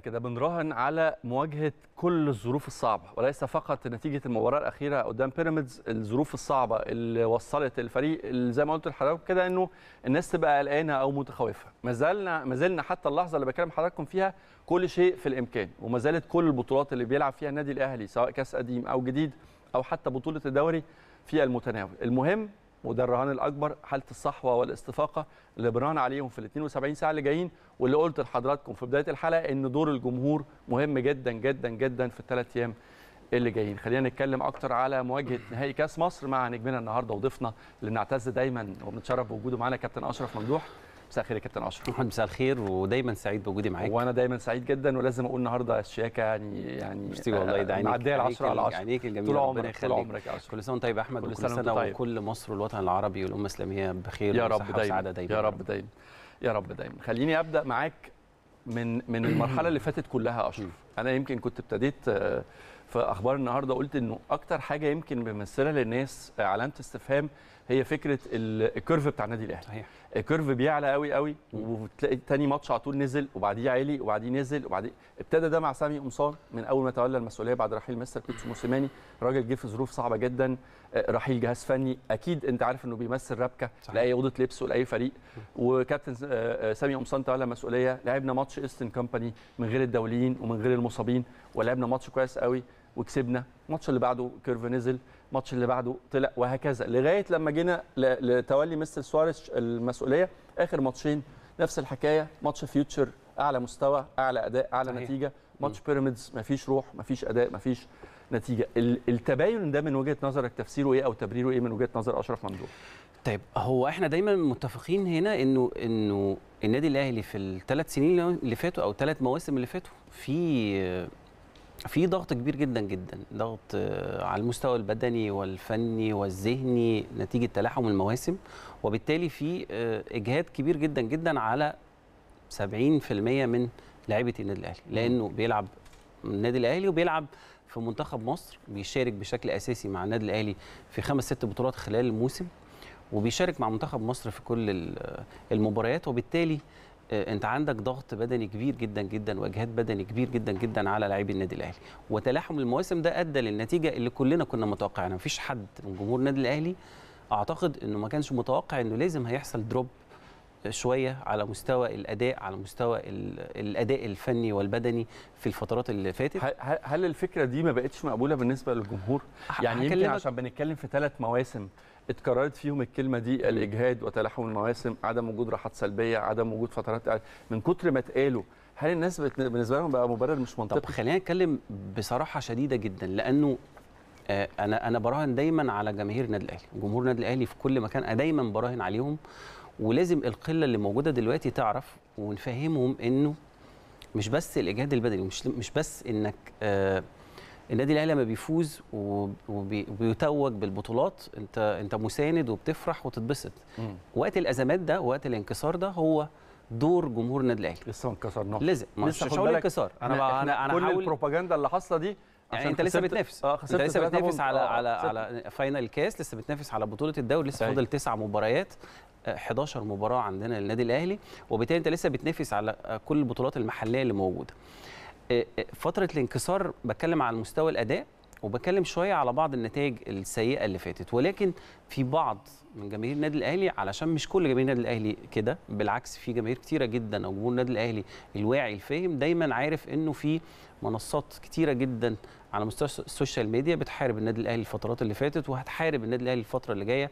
كده بنراهن على مواجهه كل الظروف الصعبه وليس فقط نتيجه المباراه الاخيره قدام بيراميدز الظروف الصعبه اللي وصلت الفريق اللي زي ما قلت لحضرتك كده انه الناس تبقى قلقانه او متخوفه ما زلنا ما زلنا حتى اللحظه اللي بكلم حضراتكم فيها كل شيء في الامكان وما زالت كل البطولات اللي بيلعب فيها النادي الاهلي سواء كاس قديم او جديد او حتى بطوله الدوري في المتناول المهم وده الرهان الاكبر حاله الصحوه والاستفاقه اللي بنراهن عليهم في ال 72 ساعه اللي جايين واللي قلت لحضراتكم في بدايه الحلقه ان دور الجمهور مهم جدا جدا جدا في الثلاث ايام اللي جايين خلينا نتكلم اكتر على مواجهه نهائي كاس مصر مع نجمنا النهارده وضيفنا اللي بنعتز دايما وبنتشرف بوجوده معانا كابتن اشرف ممدوح مساء الخير يا كابتن اشرف محمد مساء الخير ودايما سعيد بوجودي معاك وانا دايما سعيد جدا ولازم اقول النهارده الشياكه يعني يعني ميرسي والله ده عينيك معديه ال 10 على 10 عينيك الجميله طول عمرك طول عمرك يا اشرف كل سنه طيب يا احمد كل سنه طيب. وكل مصر والوطن العربي والامه الاسلاميه بخير يا رب دايما. دايما يا رب دايما يا رب دايما خليني ابدا معاك من من المرحله اللي فاتت كلها اشرف انا يمكن كنت ابتديت آه، في اخبار النهارده قلت انه اكتر حاجه يمكن بيمثلها للناس علامه استفهام هي فكره الكيرف بتاع النادي الاهلي صحيح الكيرف بيعلى قوي قوي وتلاقي تاني ماتش على طول نزل وبعديه عالي وبعديه نزل وبعديه ابتدى ده مع سامي قمصان من اول ما تولى المسؤوليه بعد رحيل مستر كوتش موسيماني راجل جه في ظروف صعبه جدا آه، رحيل جهاز فني اكيد انت عارف انه بيمثل ربكه لاي اوضه لبس ولاي فريق وكابتن آه، آه، سامي قمصان تولى المسؤوليه لعبنا ماتش ايستن كومباني من غير الدوليين ومن غير المصابين ولعبنا ماتش كويس قوي وكسبنا الماتش اللي بعده كيرف نزل الماتش اللي بعده طلع وهكذا لغايه لما جينا لتولي مستر سواريز المسؤوليه اخر ماتشين نفس الحكايه ماتش فيوتشر اعلى مستوى اعلى اداء اعلى صحيح. نتيجه ماتش بيراميدز مفيش روح مفيش اداء مفيش نتيجه التباين ده من وجهه نظرك تفسيره ايه او تبريره ايه من وجهه نظر اشرف ممدوح طيب هو احنا دايما متفقين هنا انه انه النادي الاهلي في الثلاث سنين اللي فاتوا او ثلاث مواسم اللي فاتوا في في ضغط كبير جدا جدا ضغط آه، على المستوى البدني والفني والذهني نتيجه تلاحم المواسم وبالتالي في آه، اجهاد كبير جدا جدا على 70% من لعيبه النادي الاهلي لانه بيلعب النادي الاهلي وبيلعب في منتخب مصر بيشارك بشكل اساسي مع النادي الاهلي في خمس ست بطولات خلال الموسم وبيشارك مع منتخب مصر في كل آه، المباريات وبالتالي آه، انت عندك ضغط بدني كبير جدا جدا واجهاد بدني كبير جدا جدا على لاعبي النادي الاهلي وتلاحم المواسم ده ادى للنتيجه اللي كلنا كنا متوقعينها مفيش حد من جمهور النادي الاهلي اعتقد انه ما كانش متوقع انه لازم هيحصل دروب شويه على مستوى الاداء على مستوى الاداء الفني والبدني في الفترات اللي فاتت هل الفكره دي ما بقتش مقبوله بالنسبه للجمهور يعني يمكن عشان بنتكلم في ثلاث مواسم اتكررت فيهم الكلمه دي الاجهاد وتلاحم المواسم عدم وجود راحات سلبيه عدم وجود فترات من كتر ما اتقالوا هل الناس بالنسبه لهم بقى مبرر مش منطقي طب خلينا نتكلم بصراحه شديده جدا لانه آه، انا انا براهن دايما على جماهير النادي الاهلي جمهور النادي الاهلي في كل مكان انا دايما براهن عليهم ولازم القله اللي موجوده دلوقتي تعرف ونفهمهم انه مش بس الاجهاد البدني مش مش بس انك آه النادي الاهلي لما بيفوز وبيتوج بالبطولات انت انت مساند وبتفرح وتتبسط وقت الازمات ده وقت الانكسار ده هو دور جمهور النادي الاهلي لسه ما انكسرناش لسه ما مش هقول انكسار انا انا انا كل حاول... البروباجندا اللي حاصله دي يعني انت لسه بتنافس آه انت لسه بتنافس على آه على على فاينل كاس لسه بتنافس على بطوله الدوري لسه فاضل تسع مباريات 11 آه، مباراه عندنا للنادي الاهلي وبالتالي انت لسه بتنافس على آه، كل البطولات المحليه اللي موجوده آه، آه، فتره الانكسار بتكلم على مستوى الاداء وبتكلم شويه على بعض النتائج السيئه اللي فاتت ولكن في بعض من جماهير النادي الاهلي علشان مش كل جماهير النادي الاهلي كده بالعكس في جماهير كتيره جدا او جمهور النادي الاهلي الواعي الفاهم دايما عارف انه في منصات كتيره جدا على مستوى السوشيال ميديا بتحارب النادي الاهلي الفترات اللي فاتت وهتحارب النادي الاهلي الفتره اللي جايه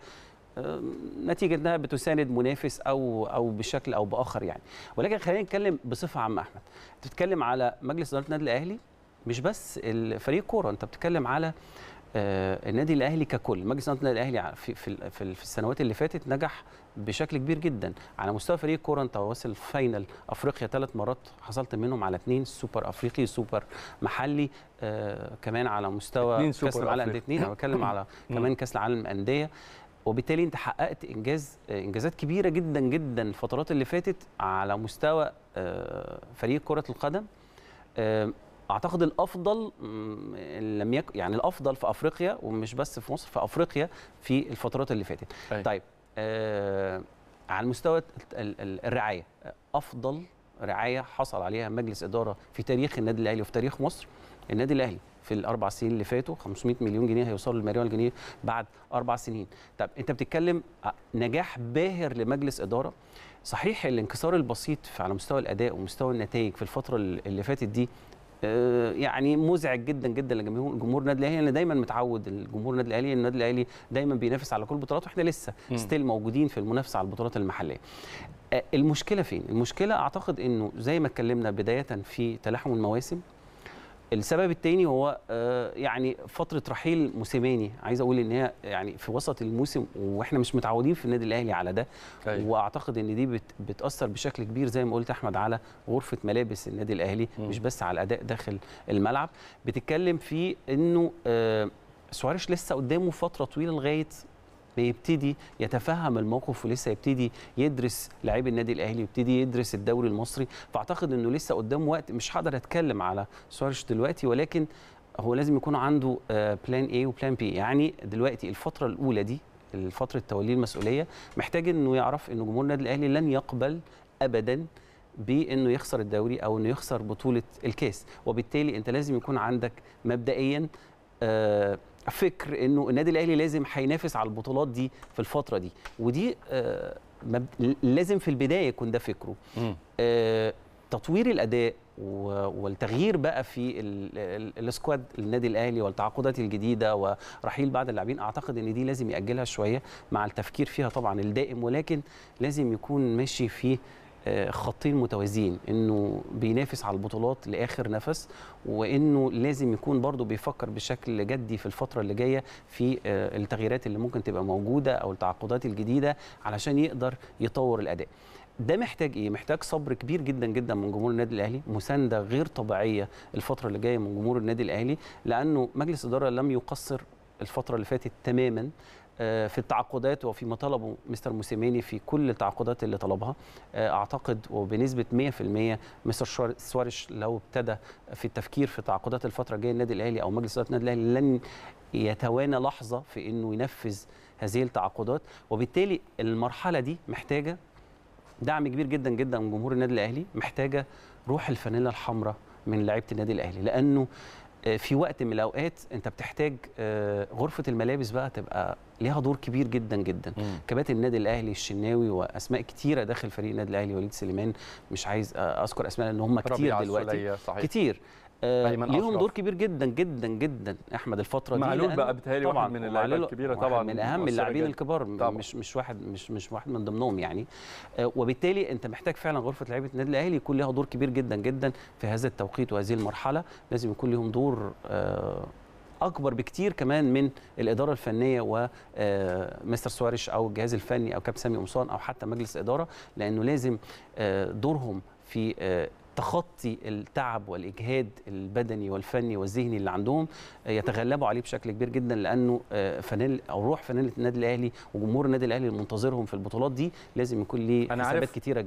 نتيجه انها بتساند منافس او او بشكل او باخر يعني ولكن خلينا نتكلم بصفه عامه احمد انت بتتكلم على مجلس اداره النادي الاهلي مش بس فريق كوره انت بتتكلم على أه، النادي الاهلي ككل مجلس اداره النادي الاهلي في في في السنوات اللي فاتت نجح بشكل كبير جدا على مستوى فريق كوره انت واصل فاينل افريقيا ثلاث مرات حصلت منهم على اثنين سوبر افريقي سوبر محلي آه كمان على مستوى كاس العالم اثنين انا بتكلم على كمان كاس العالم الانديه وبالتالي انت حققت انجاز انجازات كبيره جدا جدا الفترات اللي فاتت على مستوى آه، فريق كره القدم آه، اعتقد الافضل لم يكن يعني الافضل في افريقيا ومش بس في مصر في افريقيا في الفترات اللي فاتت أي. أيوة. طيب آه، على مستوى الرعايه افضل رعايه حصل عليها مجلس اداره في تاريخ النادي الاهلي وفي تاريخ مصر النادي الاهلي في الاربع سنين اللي فاتوا 500 مليون جنيه هيوصلوا للمليون جنيه بعد اربع سنين طب انت بتتكلم نجاح باهر لمجلس اداره صحيح الانكسار البسيط على مستوى الاداء ومستوى النتائج في الفتره اللي فاتت دي آه، يعني مزعج جدا جدا لجمهور جمهور النادي الاهلي انا دايما متعود الجمهور النادي الاهلي النادي الاهلي دايما بينافس على كل البطولات واحنا لسه ستيل موجودين في المنافسه على البطولات المحليه آه، المشكله فين المشكله اعتقد انه زي ما اتكلمنا بدايه في تلاحم المواسم السبب الثاني هو آه، يعني فتره رحيل موسيماني عايز اقول ان هي يعني في وسط الموسم واحنا مش متعودين في النادي الاهلي على ده أيوة. واعتقد ان دي بتاثر بشكل كبير زي ما قلت احمد على غرفه ملابس النادي الاهلي م. مش بس على الاداء داخل الملعب بتتكلم في انه آه، سواريش لسه قدامه فتره طويله لغايه بيبتدي يتفهم الموقف ولسه يبتدي يدرس لعيب النادي الاهلي ويبتدي يدرس الدوري المصري فاعتقد انه لسه قدامه وقت مش هقدر اتكلم على سوارش دلوقتي ولكن هو لازم يكون عنده بلان اي وبلان بي يعني دلوقتي الفتره الاولى دي فتره توليه المسؤوليه محتاج انه يعرف ان جمهور النادي الاهلي لن يقبل ابدا بانه يخسر الدوري او انه يخسر بطوله الكاس وبالتالي انت لازم يكون عندك مبدئيا آه فكر انه النادي الاهلي لازم هينافس على البطولات دي في الفتره دي ودي آه، لازم في البدايه يكون ده فكره آه، تطوير الاداء والتغيير بقى في السكواد النادي الاهلي والتعاقدات الجديده ورحيل بعض اللاعبين اعتقد ان دي لازم ياجلها شويه مع التفكير فيها طبعا الدائم ولكن لازم يكون ماشي فيه آه، خطين متوازيين انه بينافس على البطولات لاخر نفس وانه لازم يكون برضه بيفكر بشكل جدي في الفتره اللي جايه في آه، التغييرات اللي ممكن تبقى موجوده او التعاقدات الجديده علشان يقدر يطور الاداء ده محتاج ايه محتاج صبر كبير جدا جدا من جمهور النادي الاهلي مسانده غير طبيعيه الفتره اللي جايه من جمهور النادي الاهلي لانه مجلس الاداره لم يقصر الفتره اللي فاتت تماما آه، في التعاقدات وفيما طلبه مستر موسيماني في كل التعاقدات اللي طلبها آه، اعتقد وبنسبه 100% مستر سواريش لو ابتدى في التفكير في تعاقدات الفتره الجايه النادي الاهلي او مجلس اداره النادي الاهلي لن يتوانى لحظه في انه ينفذ هذه التعاقدات وبالتالي المرحله دي محتاجه دعم كبير جدا جدا من جمهور النادي الاهلي محتاجه روح الفانيلا الحمراء من لعيبه النادي الاهلي لانه آه، في وقت من الاوقات انت بتحتاج آه، غرفه الملابس بقى تبقى ليها دور كبير جدا جدا كباتن النادي الاهلي الشناوي واسماء كتيره داخل فريق النادي الاهلي وليد سليمان مش عايز اذكر اسماء لان هم كتير دلوقتي صحيح. كتير آه، ليهم دور كبير جدا جدا جدا احمد الفتره دي معلول بقى بيتهيألي واحد من اللاعبين الكبيره طبعا من اهم اللاعبين الكبار طبعا. مش مش واحد مش مش واحد من ضمنهم يعني آه، وبالتالي انت محتاج فعلا غرفه لعيبه النادي الاهلي يكون لها دور كبير جدا جدا في هذا التوقيت وهذه المرحله لازم يكون لهم دور آه، اكبر بكتير كمان من الاداره الفنيه ومستر سواريش او الجهاز الفني او كابتن سامي قمصان او حتى مجلس اداره لانه لازم دورهم في تخطي التعب والاجهاد البدني والفني والذهني اللي عندهم آه، يتغلبوا عليه بشكل كبير جدا لانه آه، فنان او روح فنانه النادي الاهلي وجمهور النادي الاهلي المنتظرهم في البطولات دي لازم يكون ليه حسابات كتيره